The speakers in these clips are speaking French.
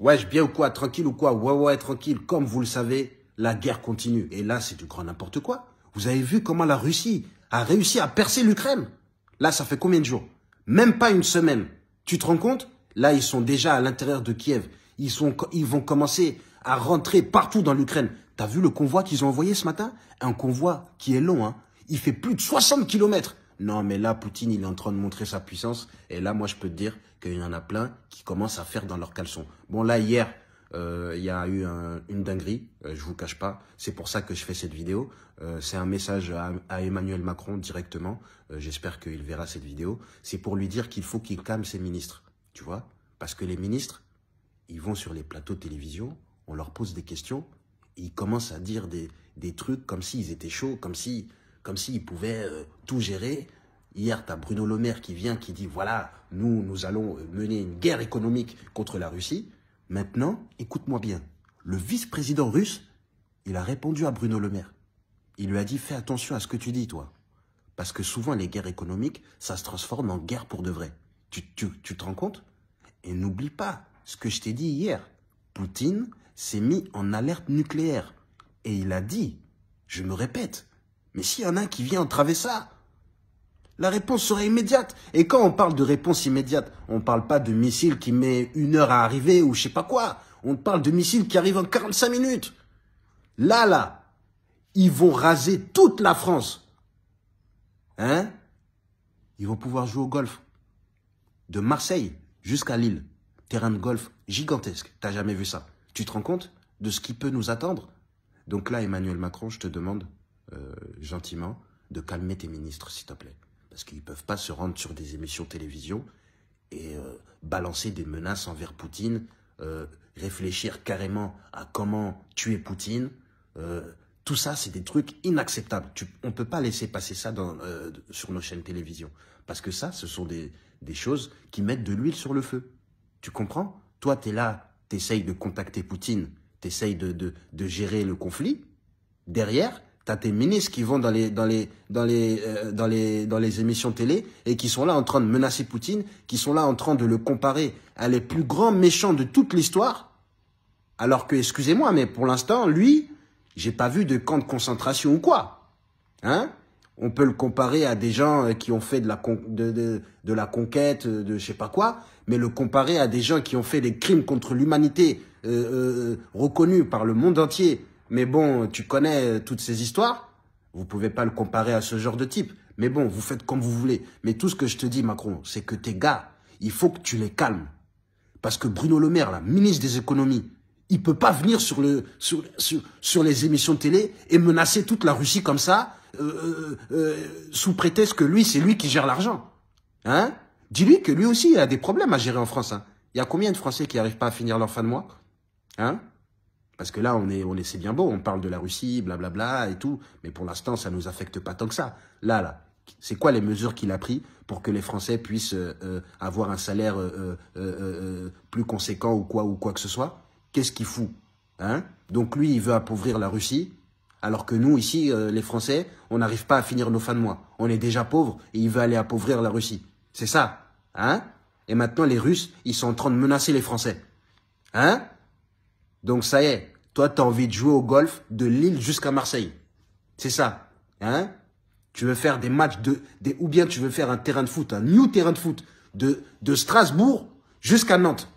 Wesh, bien ou quoi Tranquille ou quoi Ouais, ouais, tranquille. Comme vous le savez, la guerre continue. Et là, c'est du grand n'importe quoi. Vous avez vu comment la Russie a réussi à percer l'Ukraine Là, ça fait combien de jours Même pas une semaine. Tu te rends compte Là, ils sont déjà à l'intérieur de Kiev. Ils, sont, ils vont commencer à rentrer partout dans l'Ukraine. T'as vu le convoi qu'ils ont envoyé ce matin Un convoi qui est long, hein Il fait plus de 60 kilomètres non mais là, Poutine, il est en train de montrer sa puissance. Et là, moi, je peux te dire qu'il y en a plein qui commencent à faire dans leur caleçon. Bon, là, hier, euh, il y a eu une dinguerie, euh, je vous cache pas. C'est pour ça que je fais cette vidéo. Euh, c'est un message à, Emmanuel Macron directement. J'espère qu'il verra cette vidéo. C'est pour lui dire qu'il faut qu'il calme ses ministres, tu vois Parce que les ministres, ils vont sur les plateaux de télévision, on leur pose des questions, ils commencent à dire des, trucs comme s'ils étaient chauds, comme si comme s'il pouvait euh, tout gérer. Hier, tu as Bruno Le Maire qui vient, qui dit, voilà, nous, nous allons euh, mener une guerre économique contre la Russie. Maintenant, écoute-moi bien, le vice-président russe, il a répondu à Bruno Le Maire. Il lui a dit, fais attention à ce que tu dis, toi. Parce que souvent, les guerres économiques, ça se transforme en guerre pour de vrai. tu, tu te rends compte Et n'oublie pas ce que je t'ai dit hier. Poutine s'est mis en alerte nucléaire. Et il a dit, je me répète, mais s'il y en a un qui vient entraver ça, la réponse serait immédiate. Et quand on parle de réponse immédiate, on ne parle pas de missile qui met une heure à arriver ou je sais pas quoi. On parle de missiles qui arrive en 45 minutes. Là, là, ils vont raser toute la France. Hein Ils vont pouvoir jouer au golf. De Marseille jusqu'à Lille. Terrain de golf gigantesque. T'as jamais vu ça. Tu te rends compte de ce qui peut nous attendre Donc là, Emmanuel Macron, je te demande, euh, gentiment de calmer tes ministres, s'il te plaît. Parce qu'ils ne peuvent pas se rendre sur des émissions télévision et euh, balancer des menaces envers Poutine, euh, réfléchir carrément à comment tuer Poutine. tout ça, c'est des trucs inacceptables. on ne peut pas laisser passer ça dans, sur nos chaînes télévision. Parce que ça, ce sont des, choses qui mettent de l'huile sur le feu. Tu comprends Toi, tu es là, tu essayes de contacter Poutine, tu essayes de, de gérer le conflit. Derrière, T'as tes ministres qui vont dans les dans les dans les euh, dans les dans les émissions télé et qui sont là en train de menacer Poutine, qui sont là en train de le comparer à les plus grands méchants de toute l'histoire. Alors que excusez-moi mais pour l'instant lui, j'ai pas vu de camp de concentration ou quoi. Hein On peut le comparer à des gens euh, qui ont fait de la de, de, la conquête euh, de je sais pas quoi, mais le comparer à des gens qui ont fait des crimes contre l'humanité reconnus par le monde entier mais bon, tu connais euh, toutes ces histoires. Vous pouvez pas le comparer à ce genre de type. Mais bon, vous faites comme vous voulez. Mais tout ce que je te dis, Macron, c'est que tes gars, il faut que tu les calmes. Parce que Bruno Le Maire, là, ministre des économies, il peut pas venir sur, le, sur, sur, les émissions de télé et menacer toute la Russie comme ça, euh, euh, sous prétexte que lui, c'est lui qui gère l'argent. Hein Dis-lui que lui aussi, il a des problèmes à gérer en France. Hein. Il y a combien de Français qui n'arrivent pas à finir leur fin de mois Hein parce que là, on est, on c'est bien beau, on parle de la Russie, blablabla et tout, mais pour l'instant, ça ne nous affecte pas tant que ça. Là, là, c'est quoi les mesures qu'il a prises pour que les Français puissent euh, euh, avoir un salaire euh, plus conséquent ou quoi ou quoi que ce soit Qu'est-ce qu'il fout hein Donc lui, il veut appauvrir la Russie, alors que nous, ici, les Français, on n'arrive pas à finir nos fins de mois. On est déjà pauvres et il veut aller appauvrir la Russie. C'est ça, hein Et maintenant, les Russes, ils sont en train de menacer les Français. Hein donc ça y est, toi, tu as envie de jouer au golf de Lille jusqu'à Marseille. C'est ça. Hein Tu veux faire des matchs de... Des, ou bien tu veux faire un terrain de foot, un new terrain de foot de, de Strasbourg jusqu'à Nantes.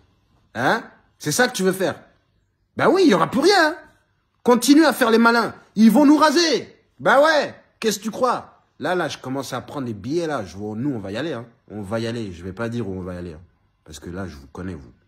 Hein C'est ça que tu veux faire. Ben oui, il n'y aura plus rien. Hein. Continue à faire les malins. Ils vont nous raser. Ben ouais, qu'est-ce que tu crois Là, là, je commence à prendre des billets, là. Je vois, nous, on va y aller. Hein. On va y aller. Je vais pas dire où on va y aller. Hein. Parce que là, je vous connais, vous.